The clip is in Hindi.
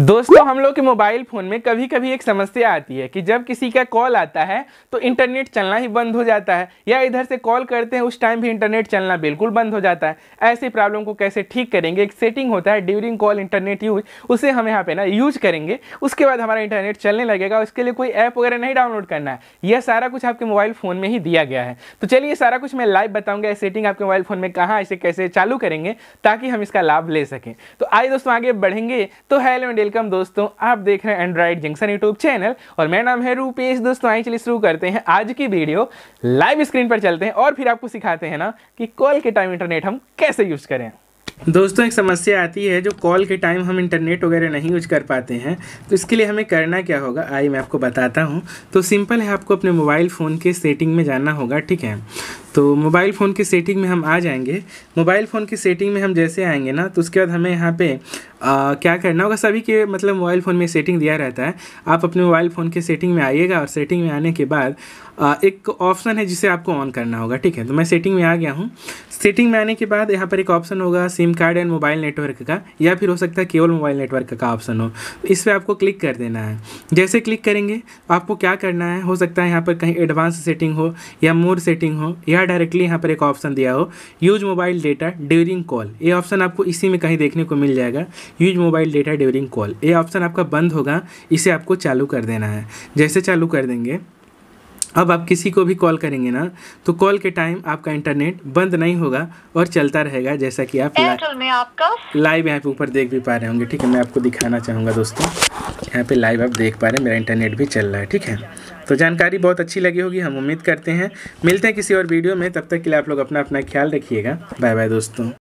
दोस्तों हम लोग के मोबाइल फ़ोन में कभी कभी एक समस्या आती है कि जब किसी का कॉल आता है तो इंटरनेट चलना ही बंद हो जाता है या इधर से कॉल करते हैं उस टाइम भी इंटरनेट चलना बिल्कुल बंद हो जाता है ऐसी प्रॉब्लम को कैसे ठीक करेंगे एक सेटिंग होता है ड्यूरिंग कॉल इंटरनेट यूज उसे हम यहाँ पे ना यूज करेंगे उसके बाद हमारा इंटरनेट चलने लगेगा उसके लिए कोई ऐप वगैरह नहीं डाउनलोड करना है यह सारा कुछ आपके मोबाइल फ़ोन में ही दिया गया है तो चलिए सारा कुछ मैं लाइव बताऊंगा सेटिंग आपके मोबाइल फ़ोन में कहाँ इसे कैसे चालू करेंगे ताकि हम इसका लाभ ले सकें तो आइए दोस्तों आगे बढ़ेंगे तो हेलो वेलकम दोस्तों आप देख रहे हैं एंड्रॉइड जंक्शन यूट्यूब चैनल और मेरा नाम है रूपेश दोस्तों आई चलिए शुरू करते हैं आज की वीडियो लाइव स्क्रीन पर चलते हैं और फिर आपको सिखाते हैं ना कि कॉल के टाइम इंटरनेट हम कैसे यूज़ करें दोस्तों एक समस्या आती है जो कॉल के टाइम हम इंटरनेट वगैरह नहीं यूज कर पाते हैं तो इसके लिए हमें करना क्या होगा आई मैं आपको बताता हूँ तो सिंपल है आपको अपने मोबाइल फ़ोन के सेटिंग में जाना होगा ठीक है तो मोबाइल फ़ोन की सेटिंग में हम आ जाएंगे मोबाइल फ़ोन की सेटिंग में हम जैसे आएंगे ना तो उसके बाद हमें यहाँ पे आ, क्या करना होगा सभी के मतलब मोबाइल फ़ोन में सेटिंग दिया रहता है आप अपने मोबाइल फ़ोन के सेटिंग में आइएगा और सेटिंग में आने के बाद आ, एक ऑप्शन है जिसे आपको ऑन करना होगा ठीक है तो मैं सेटिंग में आ गया हूँ सेटिंग में आने के बाद यहाँ पर एक ऑप्शन होगा SIM card and mobile network का या फिर हो सकता है केवल मोबाइल नेटवर्क का ऑप्शन हो इस पर आपको क्लिक कर देना है जैसे क्लिक करेंगे आपको क्या करना है हो सकता है यहाँ पर कहीं एडवांस सेटिंग हो या मोर सेटिंग हो या या डायरेक्टली यहाँ पर एक ऑप्शन दिया हो use mobile data during call ये ऑप्शन आपको इसी में कहीं देखने को मिल जाएगा use mobile data during call ये ऑप्शन आपका बंद होगा इसे आपको चालू कर देना है जैसे चालू कर देंगे अब आप किसी को भी कॉल करेंगे ना तो कॉल के टाइम आपका इंटरनेट बंद नहीं होगा और चलता रहेगा जैसा कि आप लाइव लाइव यहाँ पे ऊपर देख भी पा रहे होंगे ठीक है मैं आपको दिखाना चाहूँगा दोस्तों यहाँ पे लाइव आप देख पा रहे हैं मेरा इंटरनेट भी चल रहा है ठीक है तो जानकारी बहुत अच्छी लगी होगी हम उम्मीद करते हैं मिलते हैं किसी और वीडियो में तब तक के लिए आप लोग अपना अपना ख्याल रखिएगा बाय बाय दोस्तों